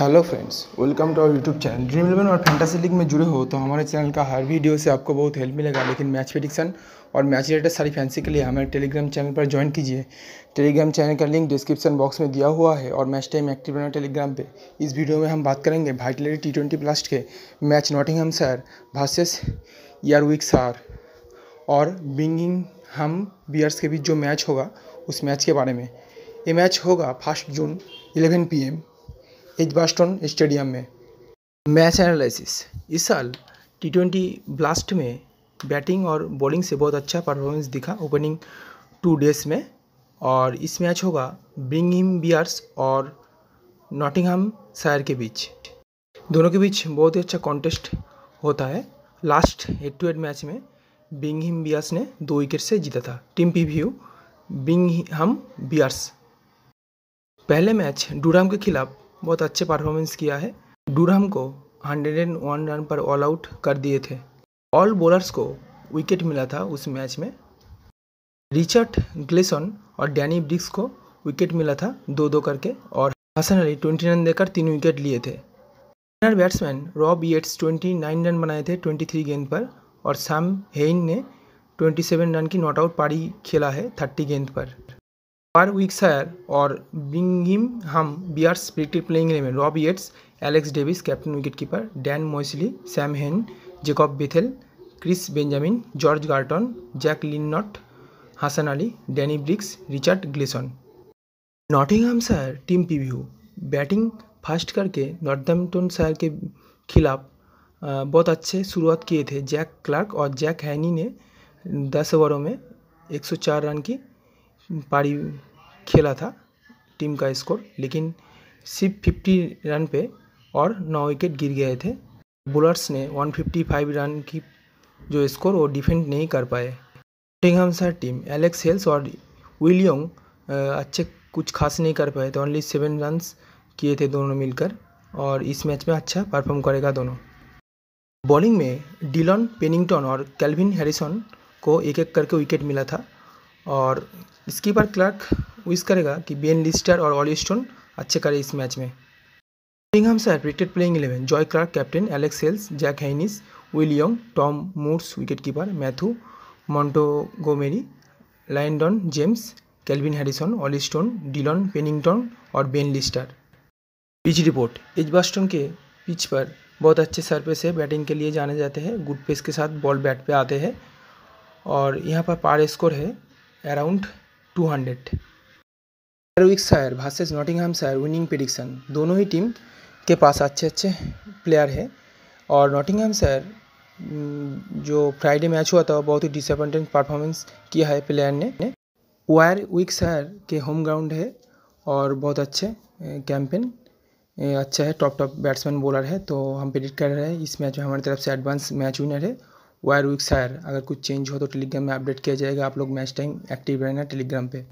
hello friends welcome to our YouTube channel Dream Eleven और fantasy league में जुड़े हो तो हमारे चैनल का हर वीडियो से आपको बहुत हेल्प मिलेगा लेकिन मैच प्रिडिक्शन और मैच रिलेटेड सारी फैंसी के लिए हमारे टेलीग्राम चैनल पर ज्वाइन कीजिए टेलीग्राम चैनल का लिंक डिस्क्रिप्शन बॉक्स में दिया हुआ है और मैच टाइम एक्टिव रहना टेलीग्राम पर इस वीडियो में हम बात करेंगे भाइटलेरी टी ट्वेंटी ब्लास्ट के मैच नॉटिंगहम सर यार यारविक सार और बिंगिंग हम बियर्स के बीच जो मैच होगा उस मैच के बारे में ये मैच होगा first June eleven P Edgbaston stadium में मैच एनालिसिस इस साल टी ट्वेंटी ब्लास्ट में बैटिंग और बॉलिंग से बहुत अच्छा परफॉर्मेंस दिखा ओपनिंग टू डेज में और इस मैच होगा ब्रिंगहिम बियर्स और नॉटिंगहम शायर के बीच दोनों के बीच बहुत ही अच्छा कॉन्टेस्ट होता है last head to head match में हिम बियर्स ने दो विकेट से जीता था टीम पी व्यू हम बियर्स पहले मैच डूराम के खिलाफ बहुत अच्छे परफॉर्मेंस किया है डूरहम को 101 रन पर ऑल आउट कर दिए थे ऑल बॉलर्स को विकेट मिला था उस मैच में रिचर्ड ग्लेसन और डैनी ब्रिक्स को विकेट मिला था दो दो करके और हसन अली ट्वेंटी रन देकर तीन विकेट लिए थे winner batsman Rob Yates twenty nine run बनाए थे ट्वेंटी थ्री गेंद पर और सैम हेइन ने ट्वेंटी सेवन रन की नॉट आउट पारी खेला है थर्टी गेंद पर वारविकशायर और हम Bears predicted playing eleven Rob Yates Alex Davies captain keeper Dan Mousley Sam Hain Jacob Bethell Chris Benjamin George Garton Jake Lintott Hasan Ali Danny Briggs Richard Gleeson Nottinghamshire team preview batting fast करके Northamptonshire के खिलाफ बहुत अच्छे शुरुआत किए थे Jack Clark और Jack हैनी ने दस ओवरों में चार रन की पारी खेला था टीम का स्कोर लेकिन सिर्फ फिफ्टी रन पे और नौ विकेट गिर गए थे बोलर्स ने 155 रन की जो स्कोर वो डिफेंड नहीं कर पाए नोटिंगहमशायर टीम एलेक्स हेल्स और विलियम अच्छे कुछ खास नहीं कर पाए थे ओनली सेवन रन किए थे दोनों मिलकर और इस मैच में अच्छा परफॉर्म करेगा दोनों बॉलिंग में डिलन पेनिंगटन और कैल्विन हैरिसन को एक एक करके विकेट मिला था और स्कीपर क्लर्क विश करेगा कि बेन लिस्टर और ऑली स्टोन अच्छे करें इस मैच में हम सर cricket playing eleven Joe Clarke captain Alex Hales Jack Haynes William Tom Moores wicket keeper Matthew Montgomery Lyndon James Calvin Harrison Olly Stone Dillon Pennington और बेन लिस्टर पिच रिपोर्ट बास्टन के pitch पर बहुत अच्छे सरफेस है बैटिंग के लिए जाने जाते हैं गुड पेस के साथ बॉल बैट पे आते हैं और यहाँ पर पार स्कोर है around 200 Warwickshire versus Nottinghamshire winning prediction दोनों ही टीम के पास अच्छे अच्छे प्लेयर है और नॉटिंगहमशायर हम्म, जो फ्राइडे मैच हुआ था वो बहुत ही डिसअपॉइंटिंग परफॉर्मेंस किया है प्लेयर ने वायर विकसायर के होम ग्राउंड है और बहुत अच्छे कैंपेन अच्छा है टॉप टॉप बैट्समैन बॉलर है तो हम प्रेडिक्ट कर रहे हैं इस मैच में हमारी तरफ से एडवांस मैच विनर है वायर विक्स अगर कुछ चेंज हो तो टेलीग्राम में अपडेट किया जाएगा आप लोग मैच टाइम एक्टिव रहना टेलीग्राम पे